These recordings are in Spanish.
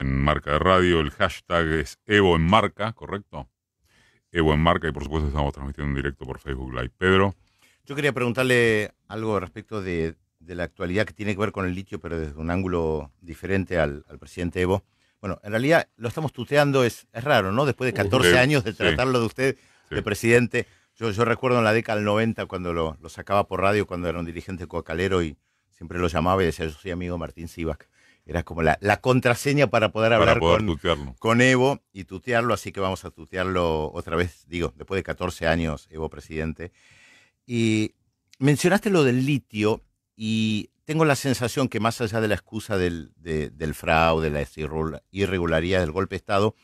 en Marca de Radio. El hashtag es Evo en Marca, ¿correcto? Evo en Marca y por supuesto estamos transmitiendo en directo por Facebook Live. Pedro. Yo quería preguntarle algo respecto de, la actualidad que tiene que ver con el litio, pero desde un ángulo diferente al, presidente Evo. Bueno, en realidad lo estamos tuteando, es, raro, ¿no? Después de 14 uh, años de tratarlo de usted, de presidente. Yo, recuerdo en la década del 90 cuando lo, sacaba por radio, cuando era un dirigente coacalero y siempre lo llamaba y decía, yo soy amigo Martín Sivak era como la, la contraseña para poder hablar con, Evo y tutearlo, así que vamos a tutearlo otra vez, digo, después de 14 años, Evo presidente. Y mencionaste lo del litio y tengo la sensación que más allá de la excusa del, de, del fraude, la irregularidad del golpe de Estado,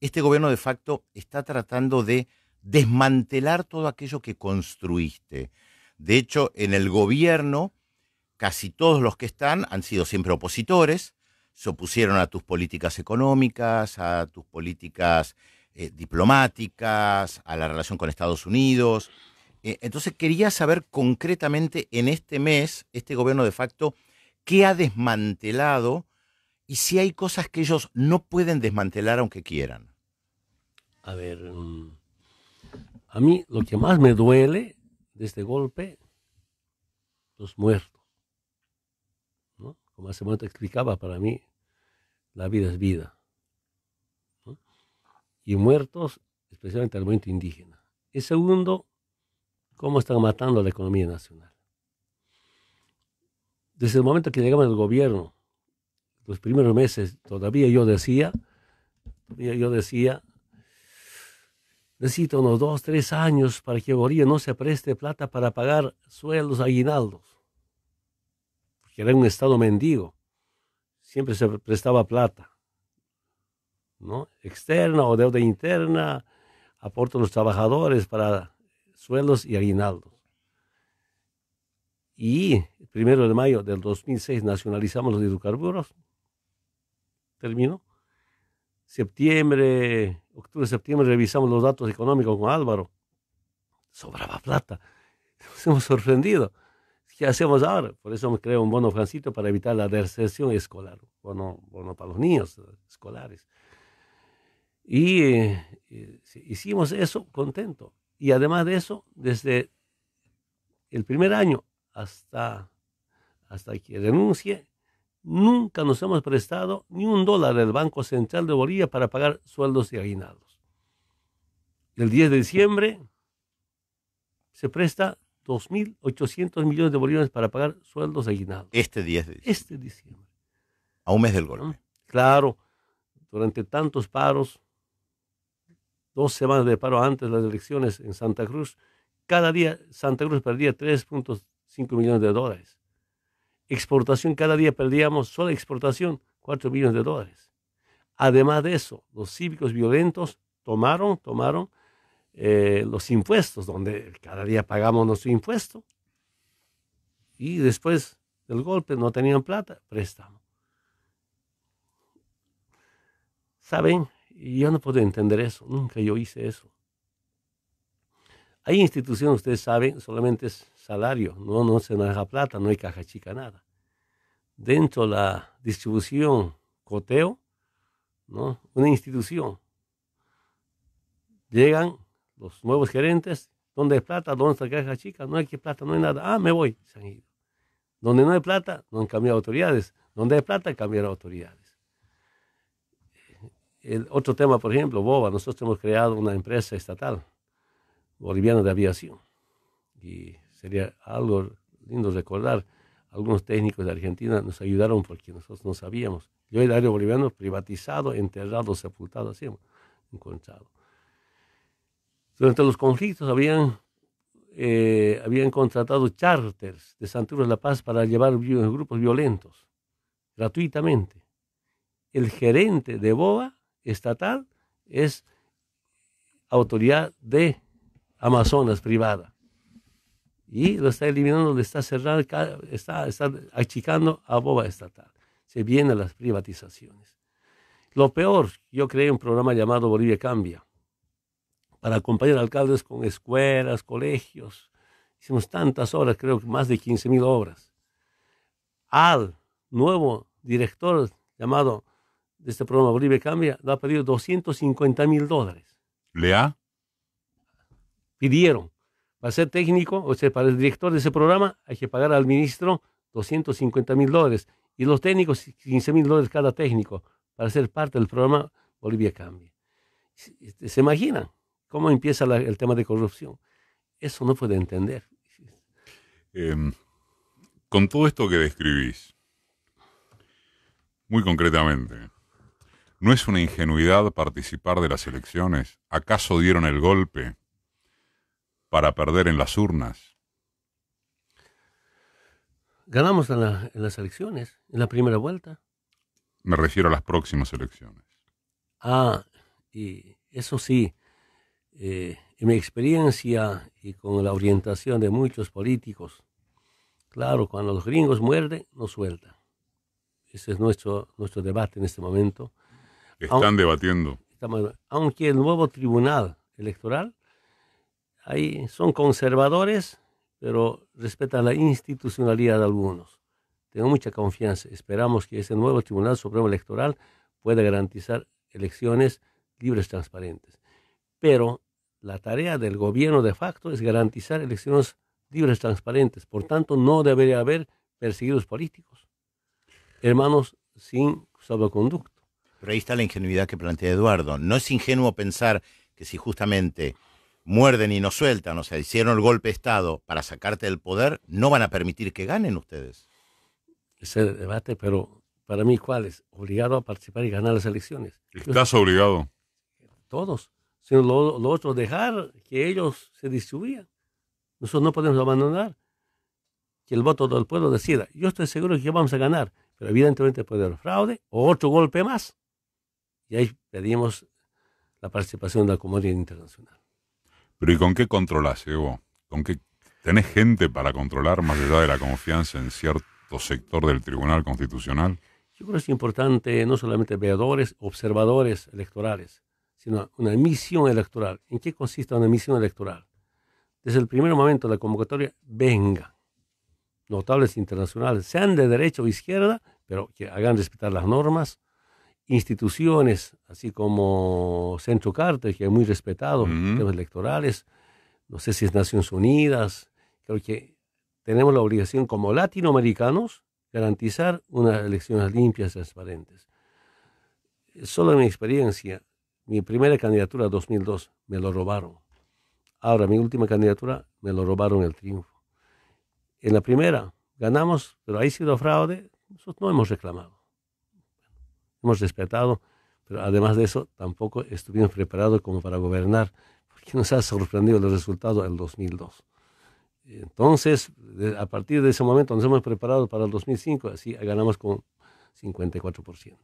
este gobierno de facto está tratando de desmantelar todo aquello que construiste. De hecho, en el gobierno casi todos los que están han sido siempre opositores, se opusieron a tus políticas económicas, a tus políticas eh, diplomáticas, a la relación con Estados Unidos. Eh, entonces quería saber concretamente en este mes, este gobierno de facto, qué ha desmantelado y si hay cosas que ellos no pueden desmantelar aunque quieran. A ver, mm, a mí lo que más me duele de este golpe, los muertos como hace momento explicaba, para mí la vida es vida. Y muertos, especialmente al momento indígena. Y segundo, cómo están matando la economía nacional. Desde el momento que llegamos al gobierno, los primeros meses, todavía yo decía, todavía yo decía, necesito unos dos, tres años para que Bolivia no se preste plata para pagar sueldos, aguinaldos que era un estado mendigo. Siempre se prestaba plata, ¿no? Externa o deuda interna, aporto a los trabajadores para sueldos y aguinaldos. Y el primero de mayo del 2006 nacionalizamos los hidrocarburos. Terminó. Septiembre, octubre, septiembre revisamos los datos económicos con Álvaro. Sobraba plata. Nos hemos sorprendido. ¿Qué hacemos ahora? Por eso me creo un bono francito para evitar la deserción escolar, bono, bono para los niños eh, escolares. Y eh, eh, hicimos eso contento. Y además de eso, desde el primer año hasta, hasta que renuncie, nunca nos hemos prestado ni un dólar del Banco Central de Bolivia para pagar sueldos y aguinaldos. El 10 de diciembre se presta 2.800 millones de bolivianos para pagar sueldos aguinados. Este 10 de diciembre. Este diciembre. A un mes del golpe. Claro, durante tantos paros, dos semanas de paro antes de las elecciones en Santa Cruz, cada día Santa Cruz perdía 3.5 millones de dólares. Exportación, cada día perdíamos, solo exportación, 4 millones de dólares. Además de eso, los cívicos violentos tomaron, tomaron eh, los impuestos, donde cada día pagamos nuestro impuesto. Y después del golpe no tenían plata, préstamo. ¿Saben? y Yo no puedo entender eso, nunca yo hice eso. Hay instituciones, ustedes saben, solamente es salario, no, no se deja plata, no hay caja chica, nada. Dentro de la distribución, coteo, ¿no? una institución, llegan los nuevos gerentes, donde hay plata, donde está la caja chica, no hay que plata, no hay nada, ah, me voy, se han ido. Donde no hay plata, no han cambiado autoridades, donde hay plata, cambiaron autoridades. Eh, otro tema, por ejemplo, Boba, nosotros hemos creado una empresa estatal boliviana de aviación y sería algo lindo recordar. Algunos técnicos de Argentina nos ayudaron porque nosotros no sabíamos. Yo el aéreo boliviano privatizado, enterrado, sepultado, así encontrado. Durante los conflictos habían, eh, habían contratado charters de Santurio de la Paz para llevar grupos violentos gratuitamente. El gerente de BOA estatal es autoridad de Amazonas privada. Y lo está eliminando, le está cerrando, está, achicando a BOA estatal. Se vienen las privatizaciones. Lo peor, yo creé un programa llamado Bolivia Cambia para acompañar alcaldes con escuelas, colegios. Hicimos tantas obras, creo que más de 15 mil obras. Al nuevo director llamado de este programa Bolivia Cambia, le ha pedido 250 mil dólares. ¿Le ha? Pidieron. Para ser técnico, o sea, para el director de ese programa, hay que pagar al ministro 250 mil dólares. Y los técnicos, 15 mil dólares cada técnico, para ser parte del programa Bolivia Cambia. Este, ¿Se imaginan? ¿Cómo empieza el tema de corrupción? Eso no puede entender. Em, con todo esto que describís, muy concretamente, ¿no es una ingenuidad participar de las elecciones? ¿Acaso dieron el golpe para perder en las urnas? Ganamos en las elecciones, en la primera vuelta. Me refiero a las próximas elecciones. Ah, y eso sí, eh, en mi experiencia y con la orientación de muchos políticos, claro, cuando los gringos muerden, no sueltan. Ese es nuestro, nuestro debate en este momento. Están debatiendo. aunque el nuevo tribunal electoral, ahí son conservadores, pero respetan la institucionalidad de algunos. Tengo mucha confianza. Esperamos que ese nuevo Tribunal Supremo Electoral pueda garantizar elecciones libres, transparentes. Pero la tarea del gobierno de facto es garantizar elecciones libres, transparentes. Por tanto, no debería haber perseguidos políticos, hermanos sin salvoconducto. Pero ahí está la ingenuidad que plantea Eduardo. No es ingenuo pensar que si justamente muerden y no sueltan, o sea, hicieron el golpe de Estado para sacarte del poder, no van a permitir que ganen ustedes. Ese debate, pero para mí, ¿cuál es? Obligado a participar y ganar las elecciones. ¿Estás obligado? Todos sino lo, otro, dejar que ellos se distribuyan. Nosotros no podemos abandonar que el voto del pueblo decida. Yo estoy seguro que vamos a ganar, pero evidentemente puede haber fraude o otro golpe más. Y ahí pedimos la participación de la comunidad internacional. Pero ¿y con qué controlas, Evo? ¿Con qué tenés gente para controlar más allá de la confianza en cierto sector del Tribunal Constitucional? Yo creo que es importante no solamente veadores, observadores electorales sino una misión electoral. ¿En qué consiste una misión electoral? Desde el primer momento de la convocatoria, venga. notables internacionales, sean de derecha o izquierda, pero que hagan respetar las normas, instituciones, así como Centro Carter, que es muy respetado temas electorales, no sé si es Naciones Unidas, creo que tenemos la obligación como latinoamericanos garantizar unas elecciones limpias, y transparentes. Solo en mi experiencia, mi primera candidatura 2002 me lo robaron. Ahora, mi última candidatura me lo robaron el triunfo. En la primera ganamos, pero ahí sido fraude, nosotros no hemos reclamado. Hemos respetado, pero además de eso tampoco estuvimos preparados como para gobernar, porque nos ha sorprendido el resultado del 2002. Entonces, a partir de ese momento nos hemos preparado para el 2005, así ganamos con 54%.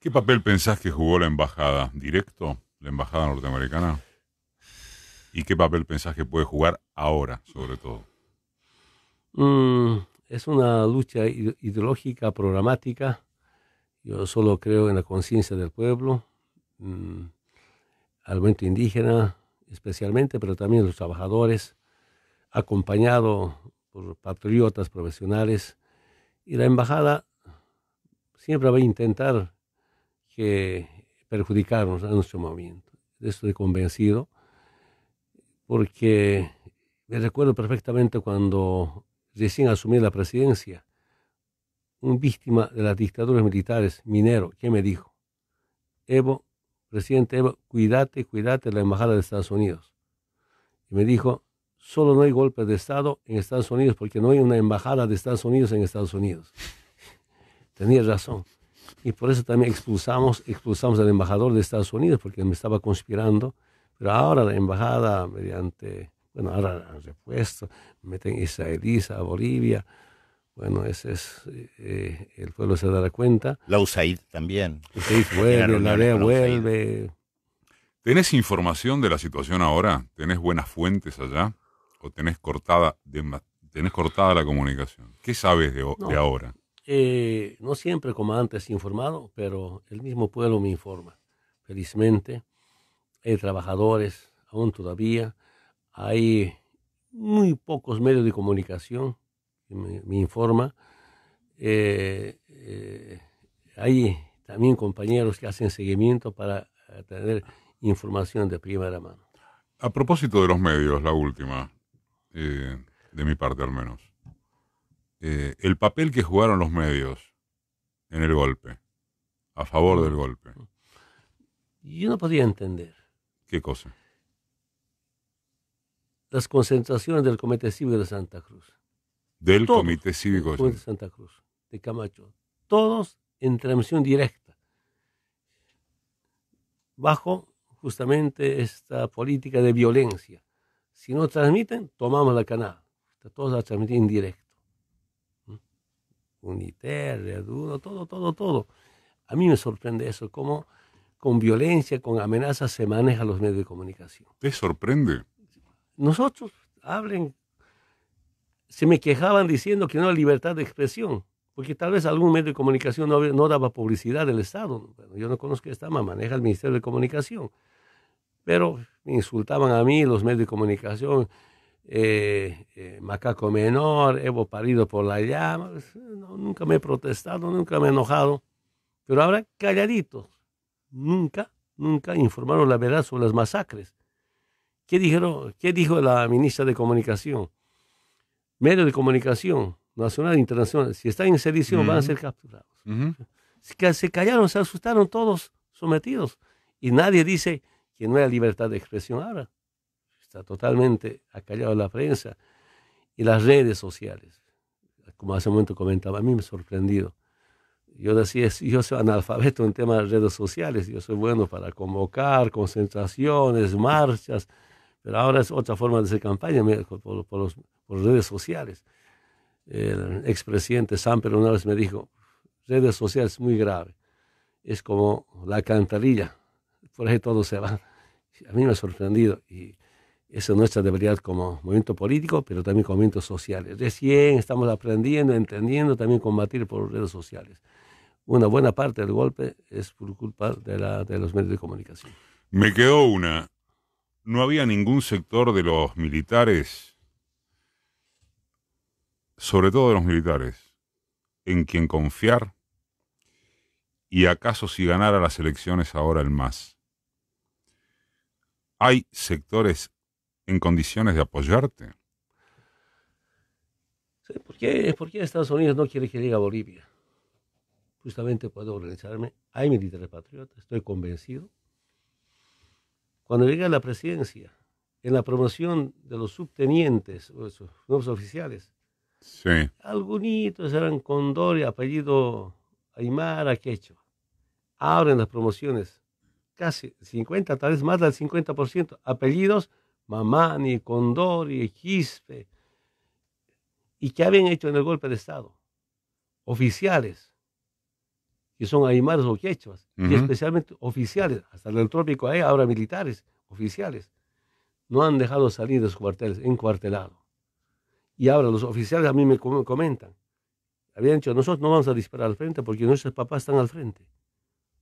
¿Qué papel pensás que jugó la embajada? ¿Directo? ¿La embajada norteamericana? ¿Y qué papel pensás que puede jugar ahora, sobre todo? Mm, es una lucha ideológica, programática. Yo solo creo en la conciencia del pueblo, mm, al momento indígena especialmente, pero también los trabajadores, acompañado por patriotas profesionales. Y la embajada siempre va a intentar perjudicaron a nuestro movimiento. Estoy convencido porque me recuerdo perfectamente cuando recién asumí la presidencia, un víctima de las dictaduras militares, minero, que me dijo, Evo, presidente Evo, cuídate, cuídate de la embajada de Estados Unidos. Y me dijo, solo no hay golpe de Estado en Estados Unidos porque no hay una embajada de Estados Unidos en Estados Unidos. Tenía razón y por eso también expulsamos, expulsamos al embajador de Estados Unidos, porque me estaba conspirando, pero ahora la embajada, mediante, bueno, ahora han repuesto, meten Israeliza a Bolivia, bueno, ese es, eh, el pueblo se dará cuenta. La USAID también. vuelve, la DEA vuelve. ¿Tenés información de la situación ahora? ¿Tenés buenas fuentes allá? ¿O tenés cortada, cortada la comunicación? ¿Qué sabes de, de ahora? Eh, no siempre como antes informado, pero el mismo pueblo me informa. Felizmente, hay trabajadores aún todavía, hay muy pocos medios de comunicación que me, informan. Eh, eh, hay también compañeros que hacen seguimiento para tener información de primera mano. A propósito de los medios, la última, de mi parte al menos. Eh, el papel que jugaron los medios en el golpe, a favor del golpe. Yo no podía entender. ¿Qué cosa? Las concentraciones del Comité Cívico de Santa Cruz. Del Comité Cívico de Santa Cruz, de Camacho. Todos en transmisión directa. Bajo justamente esta política de violencia. Si no transmiten, tomamos la canal. Todos la transmiten en Uniter, Redudo, todo, todo, todo. A mí me sorprende eso, cómo con violencia, con amenazas se maneja los medios de comunicación. ¿Te sorprende? Nosotros, hablen, se me quejaban diciendo que no hay libertad de expresión, porque tal vez algún medio de comunicación no, daba publicidad del Estado. yo no conozco el Estado, maneja el Ministerio de Comunicación. Pero me insultaban a mí los medios de comunicación, eh, eh, Macaco Menor, Evo Parido por la Llama, nunca me he protestado, nunca me he enojado. Pero ahora calladitos. Nunca, nunca informaron la verdad sobre las masacres. ¿Qué, dijeron, qué dijo la ministra de Comunicación? medio de comunicación, nacional e internacional, si están en sedición van a ser capturados. se callaron, se asustaron todos sometidos. Y nadie dice que no hay libertad de expresión ahora. Está totalmente acallada la prensa y las redes sociales como hace un momento comentaba, a mí me ha sorprendido. Yo decía, yo soy analfabeto en temas de redes sociales, yo soy bueno para convocar concentraciones, marchas, pero ahora es otra forma de hacer campaña por, por, los, por redes sociales. El expresidente Samper una vez me dijo, redes sociales es muy grave, es como la cantarilla, por ahí todo se va. A mí me ha sorprendido y esa es nuestra debilidad como movimiento político, pero también como movimientos sociales. Recién estamos aprendiendo, entendiendo también combatir por redes sociales. Una buena parte del golpe es por culpa de, de los medios de comunicación. Me quedó una. No había ningún sector de los militares, sobre todo de los militares, en quien confiar. ¿Y acaso si ganara las elecciones ahora el MAS? hay sectores en condiciones de apoyarte. ¿Por qué, ¿Por Estados Unidos no quiere que llegue a Bolivia? Justamente puedo organizarme. Hay militares patriotas, estoy convencido. Cuando llegue a la presidencia, en la promoción de los subtenientes, o nuevos oficiales, algunos eran Condor apellido Aymara Quecho. Ahora en las promociones, casi 50, tal vez más del 50%, apellidos Mamani, Condori, Gispe. y que habían hecho en el golpe de Estado. Oficiales, que son aymaras o quechuas, y especialmente oficiales, hasta el trópico hay ahora militares, oficiales, no han dejado salir de sus cuarteles, encuartelado. Y ahora los oficiales a mí me comentan, habían dicho, nosotros no vamos a disparar al frente porque nuestros papás están al frente.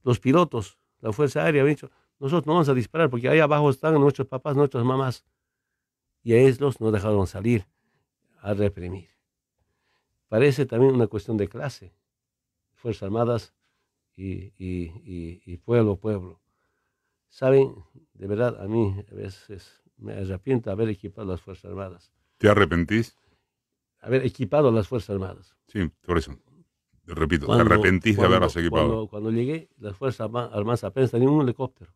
Los pilotos, la Fuerza Aérea habían dicho, nosotros no vamos a disparar porque ahí abajo están nuestros papás, nuestras mamás. Y a ellos nos dejaron salir a reprimir. Parece también una cuestión de clase. Fuerzas Armadas y, pueblo, pueblo. Saben, de verdad, a mí a veces me arrepiento de haber equipado las Fuerzas Armadas. ¿Te arrepentís? Haber equipado las Fuerzas Armadas. Sí, por eso. Repito, te arrepentís de haberlas equipado. cuando, llegué, las Fuerzas Armadas apenas tenían un helicóptero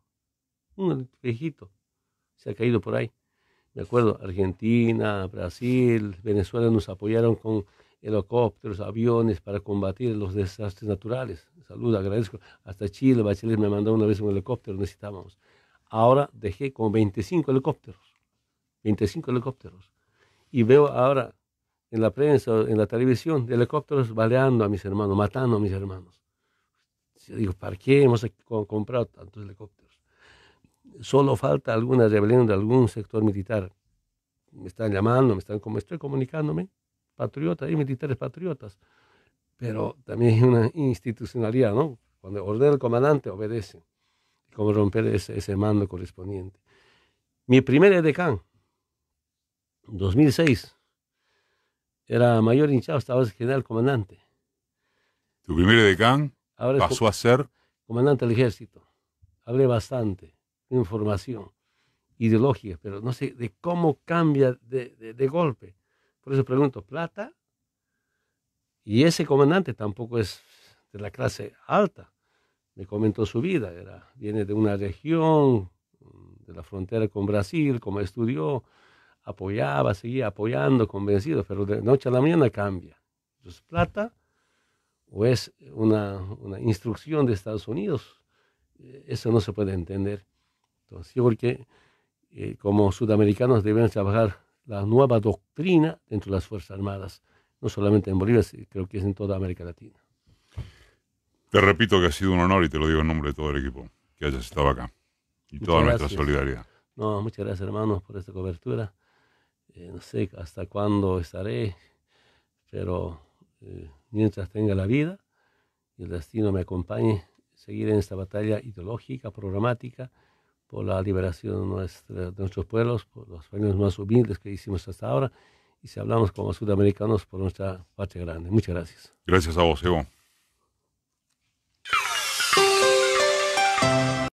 un viejito, se ha caído por ahí. De acuerdo, Argentina, Brasil, Venezuela nos apoyaron con helicópteros, aviones para combatir los desastres naturales. Salud, agradezco. Hasta Chile, Bachelet me mandó una vez un helicóptero, necesitábamos. Ahora dejé con 25 helicópteros, 25 helicópteros. Y veo ahora en la prensa, en la televisión, de helicópteros baleando a mis hermanos, matando a mis hermanos. Yo digo, ¿para qué hemos comprado tantos helicópteros? solo falta alguna rebelión de algún sector militar. Me están llamando, me están como estoy comunicándome, patriotas y militares patriotas. Pero también hay una institucionalidad, ¿no? Cuando ordena el comandante, obedece. Cómo romper ese, mando correspondiente. Mi primer edecán, 2006, era mayor hinchado, estaba general comandante. ¿Tu primer edecán pasó a ser? Comandante del ejército. Hablé bastante información, ideología, pero no sé de cómo cambia de, golpe. Por eso pregunto, ¿plata? Y ese comandante tampoco es de la clase alta. Me comentó su vida, era, viene de una región, mm, de la frontera con Brasil, como estudió, apoyaba, seguía apoyando, convencido, pero de noche a la mañana cambia. ¿Es plata o es una instrucción de Estados Unidos? Eh, eso no se puede entender. ¿sí? porque eh, como sudamericanos debemos trabajar la nueva doctrina dentro de las Fuerzas Armadas, no solamente en Bolivia, creo que es en toda América Latina. Te repito que ha sido un honor y te lo digo en nombre de todo el equipo, que hayas estado acá y toda nuestra solidaridad. No, muchas gracias hermanos por esta cobertura. Eh, no sé hasta cuándo estaré, pero eh, mientras tenga la vida y el destino me acompañe, seguir en esta batalla ideológica, programática por la liberación de, nuestra, de nuestros pueblos, por los sueños más humildes que hicimos hasta ahora, y si hablamos como sudamericanos por nuestra patria grande. Muchas gracias. Gracias a vos, Evo.